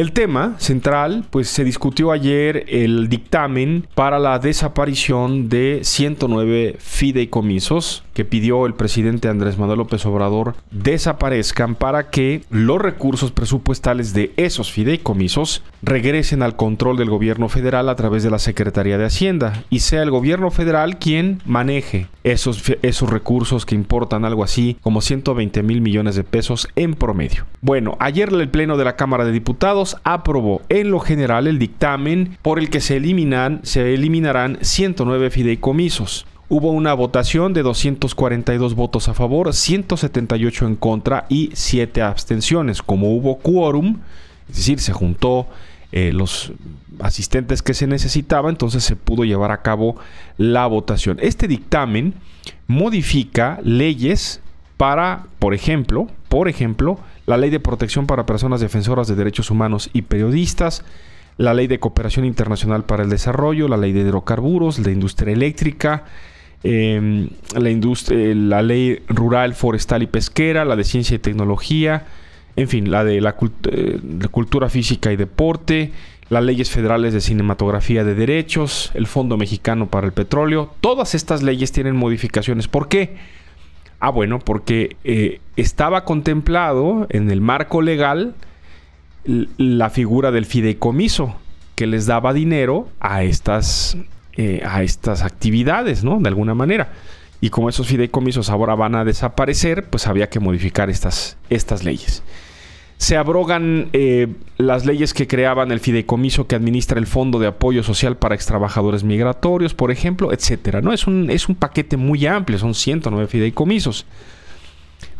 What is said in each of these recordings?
El tema central, pues se discutió ayer el dictamen para la desaparición de 109 fideicomisos que pidió el presidente Andrés Manuel López Obrador desaparezcan para que los recursos presupuestales de esos fideicomisos regresen al control del gobierno federal a través de la Secretaría de Hacienda y sea el gobierno federal quien maneje esos, esos recursos que importan algo así como 120 mil millones de pesos en promedio. Bueno, ayer el Pleno de la Cámara de Diputados aprobó en lo general el dictamen por el que se, eliminan, se eliminarán 109 fideicomisos. Hubo una votación de 242 votos a favor, 178 en contra y 7 abstenciones. Como hubo quórum, es decir, se juntó eh, los asistentes que se necesitaba, entonces se pudo llevar a cabo la votación. Este dictamen modifica leyes para, por ejemplo, por ejemplo, la Ley de Protección para Personas Defensoras de Derechos Humanos y Periodistas, la Ley de Cooperación Internacional para el Desarrollo, la Ley de Hidrocarburos, la Industria Eléctrica, Em, la, industria, la ley rural, forestal y pesquera, la de ciencia y tecnología, en fin, la de eh, la cultura física y deporte, las leyes federales de cinematografía de derechos, el Fondo Mexicano para el Petróleo, todas estas leyes tienen modificaciones. ¿Por qué? Ah, bueno, porque eh, estaba contemplado en el marco legal la figura del fideicomiso que les daba dinero a estas eh, a estas actividades, ¿no? De alguna manera. Y como esos fideicomisos ahora van a desaparecer, pues había que modificar estas, estas leyes. Se abrogan eh, las leyes que creaban el fideicomiso que administra el Fondo de Apoyo Social para Extrabajadores Migratorios, por ejemplo, etcétera. ¿no? Es, un, es un paquete muy amplio, son 109 fideicomisos.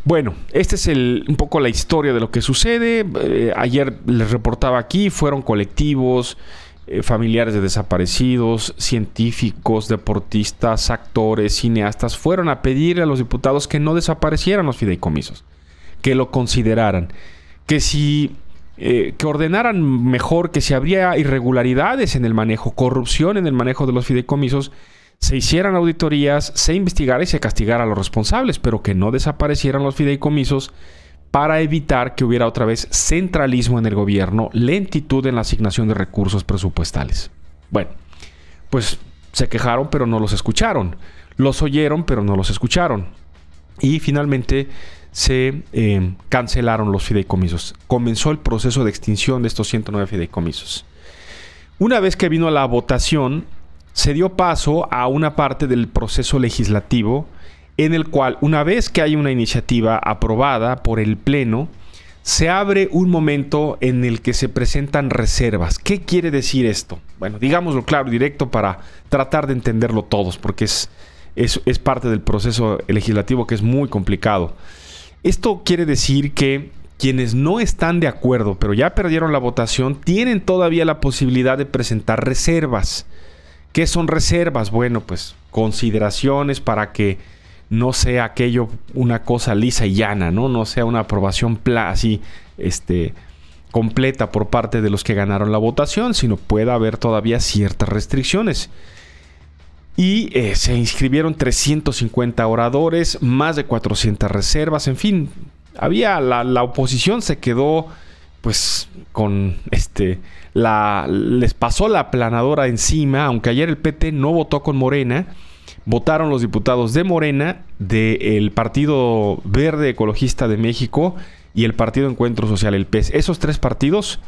Bueno, esta es un poco la historia de lo que sucede. Eh, ayer les reportaba aquí, fueron colectivos, eh, familiares de desaparecidos, científicos, deportistas, actores, cineastas, fueron a pedirle a los diputados que no desaparecieran los fideicomisos, que lo consideraran, que si... Eh, que ordenaran mejor que si habría irregularidades en el manejo, corrupción en el manejo de los fideicomisos, se hicieran auditorías, se investigara y se castigara a los responsables, pero que no desaparecieran los fideicomisos para evitar que hubiera otra vez centralismo en el gobierno, lentitud en la asignación de recursos presupuestales. Bueno, pues se quejaron pero no los escucharon, los oyeron pero no los escucharon y finalmente se eh, cancelaron los fideicomisos. Comenzó el proceso de extinción de estos 109 fideicomisos. Una vez que vino la votación, se dio paso a una parte del proceso legislativo en el cual una vez que hay una iniciativa aprobada por el Pleno, se abre un momento en el que se presentan reservas. ¿Qué quiere decir esto? Bueno, digámoslo claro y directo para tratar de entenderlo todos, porque es, parte del proceso legislativo que es muy complicado. Esto quiere decir que quienes no están de acuerdo, pero ya perdieron la votación, tienen todavía la posibilidad de presentar reservas. ¿Qué son reservas? Bueno, pues consideraciones para que no sea aquello una cosa lisa y llana, ¿no? No sea una aprobación así, este, completa por parte de los que ganaron la votación, sino pueda haber todavía ciertas restricciones. Y eh, se inscribieron 350 oradores, más de 400 reservas, en fin, había la, oposición se quedó pues con este la les pasó la aplanadora encima, aunque ayer el PT no votó con Morena, votaron los diputados de Morena, del Partido Verde Ecologista de México y el Partido Encuentro Social, el PES. Esos tres partidos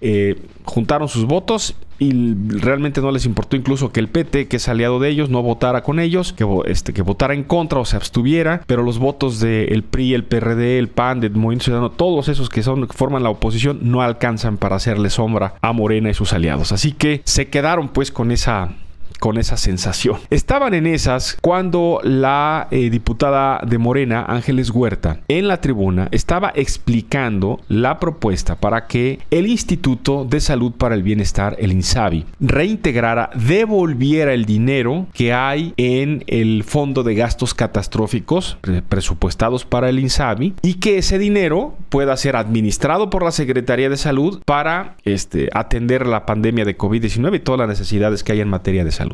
eh, juntaron sus votos y realmente no les importó incluso que el PT, que es aliado de ellos, no votara con ellos, que, este, que votara en contra o se abstuviera, pero los votos del PRI, el PRD, el PAN, el Movimiento Ciudadano, todos esos que, que forman la oposición no alcanzan para hacerle sombra a Morena y sus aliados. Así que se quedaron pues con esa con esa sensación. Estaban en esas cuando la eh, diputada de Morena, Ángeles Huerta, en la tribuna estaba explicando la propuesta para que el Instituto de Salud para el Bienestar, el INSABI, reintegrara, devolviera el dinero que hay en el Fondo de Gastos Catastróficos presupuestados para el INSABI y que ese dinero pueda ser administrado por la Secretaría de Salud para este, atender la pandemia de COVID-19 y todas las necesidades que hay en materia de salud.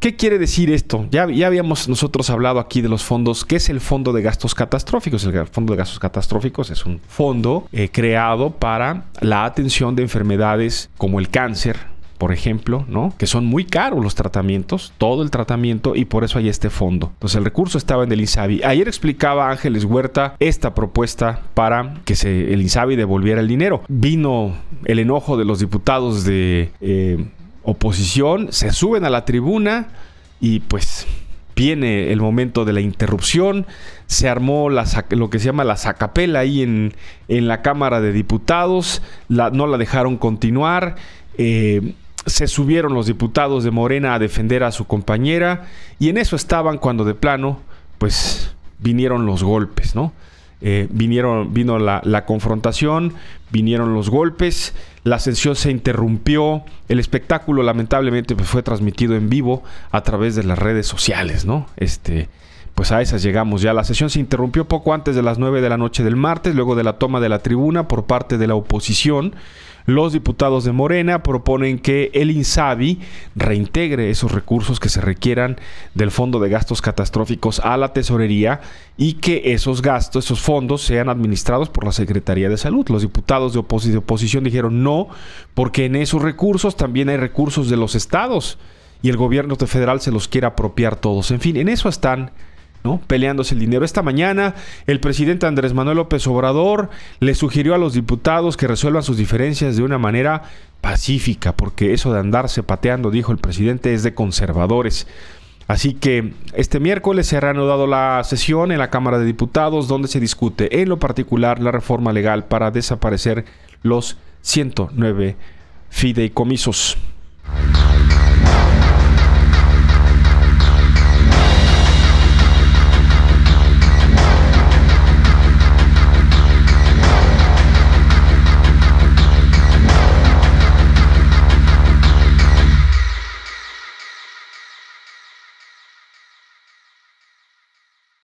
¿Qué quiere decir esto? Ya, habíamos nosotros hablado aquí de los fondos. ¿Qué es el fondo de gastos catastróficos? El fondo de gastos catastróficos es un fondo eh, creado para la atención de enfermedades como el cáncer, por ejemplo, ¿no? Que son muy caros los tratamientos, todo el tratamiento, y por eso hay este fondo. Entonces el recurso estaba en el INSABI. Ayer explicaba Ángeles Huerta esta propuesta para que el INSABI devolviera el dinero. Vino el enojo de los diputados de... Eh, oposición, se suben a la tribuna y pues viene el momento de la interrupción, se armó lo que se llama la sacapela ahí en, la Cámara de Diputados, no la dejaron continuar, eh, se subieron los diputados de Morena a defender a su compañera y en eso estaban cuando de plano pues vinieron los golpes, ¿no? Eh, vinieron, vino la, confrontación, vinieron los golpes, la sesión se interrumpió, el espectáculo lamentablemente pues, fue transmitido en vivo a través de las redes sociales, ¿no? Este, pues a esas llegamos ya. La sesión se interrumpió poco antes de las 9 de la noche del martes, luego de la toma de la tribuna por parte de la oposición los diputados de Morena proponen que el INSABI reintegre esos recursos que se requieran del Fondo de Gastos Catastróficos a la Tesorería y que esos gastos, esos fondos sean administrados por la Secretaría de Salud. Los diputados de, oposición dijeron no, porque en esos recursos también hay recursos de los estados y el gobierno federal se los quiere apropiar todos. En fin, en eso están peleándose el dinero. Esta mañana el presidente Andrés Manuel López Obrador le sugirió a los diputados que resuelvan sus diferencias de una manera pacífica, porque eso de andarse pateando, dijo el presidente, es de conservadores. Así que este miércoles se ha reanudado la sesión en la Cámara de Diputados donde se discute en lo particular la reforma legal para desaparecer los 109 fideicomisos.